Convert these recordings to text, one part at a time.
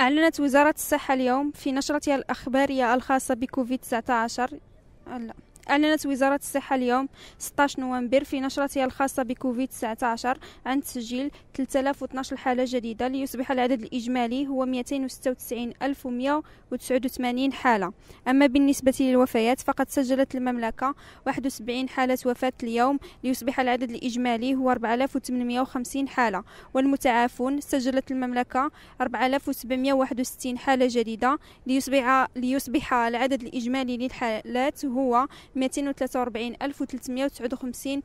أعلنت وزارة الصحة اليوم في نشرتها الأخبارية الخاصة بكوفيد 19 لا أعلنت وزارة الصحة اليوم 16 نوفمبر في نشرتها الخاصة بكوفيد 19 عن تسجيل 3012 حالة جديدة ليصبح العدد الإجمالي هو 296189 حالة أما بالنسبة للوفيات فقد سجلت المملكة 71 حالة وفاة اليوم ليصبح العدد الإجمالي هو 4850 حالة والمتعافون سجلت المملكة 4761 حالة جديدة ليصبح ليصبح العدد الإجمالي للحالات هو 243359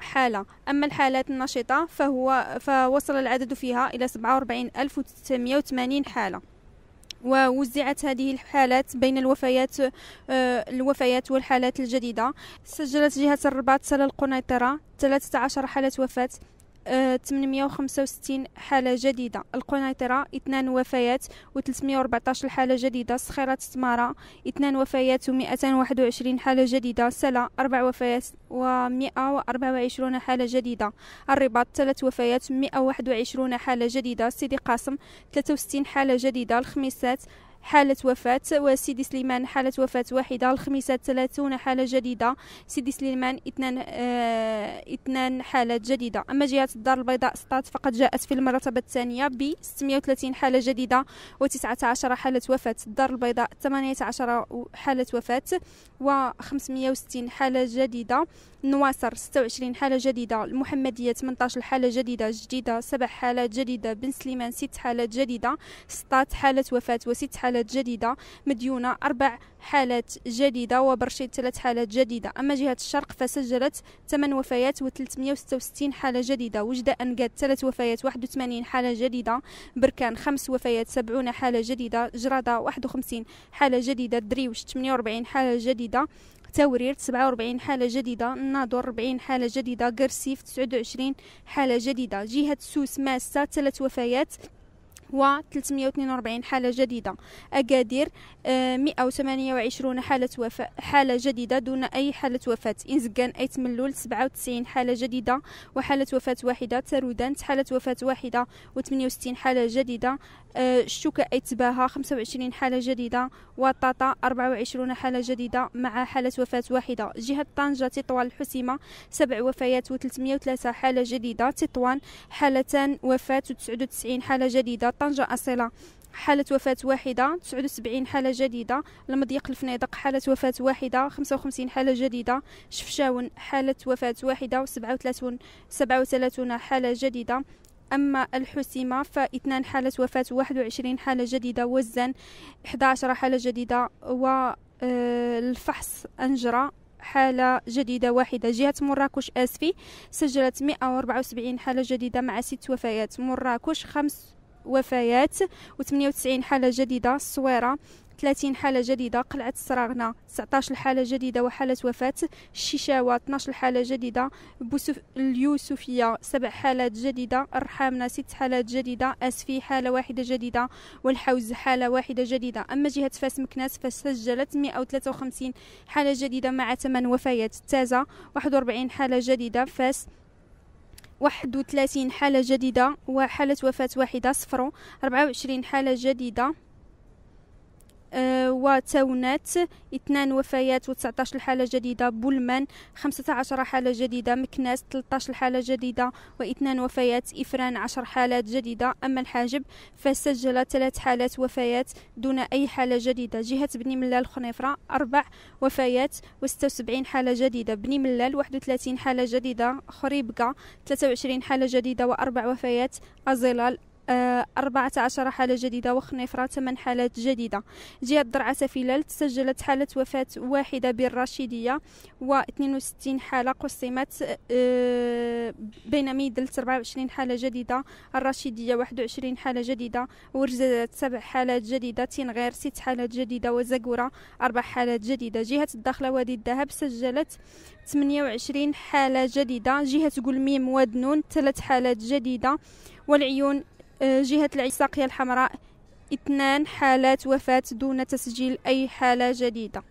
حالة أما الحالات النشطة فهو فوصل العدد فيها إلى 47680 حالة ووزعت هذه الحالات بين الوفيات آه، الوفيات والحالات الجديدة سجلت جهة الرباط سلا القنيطرة 13 حالة وفاة 865 حالة جديدة القنيطرة 2 وفيات و314 حالة جديدة صخيرة تمارة 2 وفيات و221 حالة جديدة سلا 4 وفيات و124 حالة جديدة الرباط 3 وفيات و 121 حالة جديدة سيدي قاسم 63 حالة جديدة الخميسات حالة وفاة وسيدي سليمان حالة وفاة واحدة الخميسة 30 حالة جديدة سيدي سليمان اثنان اه اثنان حالات جديدة أما جهة الدار البيضاء سطات فقد جاءت في المرتبة الثانية ب 630 حالة جديدة و19 حالة وفاة الدار البيضاء 18 حالة وفاة و560 حالة جديدة نواصر 26 حالة جديدة المحمدية 18 حالة جديدة جديدة 7 حالات جديدة بن سليمان 6 حالات جديدة سطات حالة وفاة و6 حالات حالات جديدة مديونة أربع حالات جديدة وبرشيد ثلاث حالات جديدة أما جهة الشرق فسجلت ثمان وفيات و366 حالة جديدة وجدة أنقاد ثلاث وفيات 81 حالة جديدة بركان خمس وفيات 70 حالة جديدة جرادة 51 حالة جديدة دريوش 48 حالة جديدة تورير 47 حالة جديدة الناظر 40 حالة جديدة قرسيف 29 حالة جديدة جهة سوس ماسة ثلاث وفيات و342 حالة جديدة أكادير 128 آه، حالة وفاة حالة جديدة دون أي حالة وفاة إنزكان أيت ملول 97 حالة جديدة وحالة وفاة واحدة تارودانت حالة وفاة واحدة و68 حالة جديدة الشوكة آه، أيت باها 25 حالة جديدة وطاطا 24 حالة جديدة مع حالة وفاة واحدة جهة طنجة تطوان الحسيمة سبع وفيات و303 حالة جديدة تطوان حالتان وفاة و99 حالة جديدة طنجة أصيلة حالة وفاة واحدة 79 حالة جديدة المضيق الفنادق حالة وفاة واحدة 55 حالة جديدة شفشاون حالة وفاة واحدة و37 37 حالة جديدة أما الحسيمة فاثنان حالة وفاة 21 حالة جديدة وزن 11 حالة جديدة والفحص آه، أنجرة حالة جديدة واحدة جهة مراكش آسفي سجلت 174 حالة جديدة مع ست وفيات مراكش خمس وفيات و98 حالة جديدة الصويرة 30 حالة جديدة قلعة السراغنة 19 حالة جديدة وحالة وفاة الشيشاوة 12 حالة جديدة بوسف اليوسفية 7 حالات جديدة الرحامنة 6 حالات جديدة أسفي حالة واحدة جديدة والحوز حالة واحدة جديدة أما جهة فاس مكناس فسجلت 153 حالة جديدة مع 8 وفيات تازة 41 حالة جديدة فاس 31 حالة جديدة وحالة وفاة واحدة صفر 24 حالة جديدة هو تاونات اثنان وفيات و19 حالة جديدة بولمان 15 حالة جديدة مكناس 13 حالة جديدة واثنان وفيات إفران 10 حالات جديدة أما الحاجب فسجل ثلاث حالات وفيات دون أي حالة جديدة جهة بني ملال خنيفرة أربع وفيات و76 حالة جديدة بني ملال 31 حالة جديدة خريبكة 23 حالة جديدة وأربع وفيات أزيلال 14 آه، حالة جديدة وخنيفرة 8 حالات جديدة جهة درعة سفيلال تسجلت حالة وفاة واحدة بالرشيدية و62 حالة قسمت آه، بين ميدل 24 حالة جديدة الرشيدية 21 حالة جديدة ورزازات 7 حالات جديدة تنغير 6 حالات جديدة وزقورة 4 حالات جديدة جهة الداخلة وادي الذهب سجلت 28 حالة جديدة جهة قلميم ودنون 3 حالات جديدة والعيون آه، جهة العساقية الحمراء اثنان حالات وفاة دون تسجيل أي حالة جديدة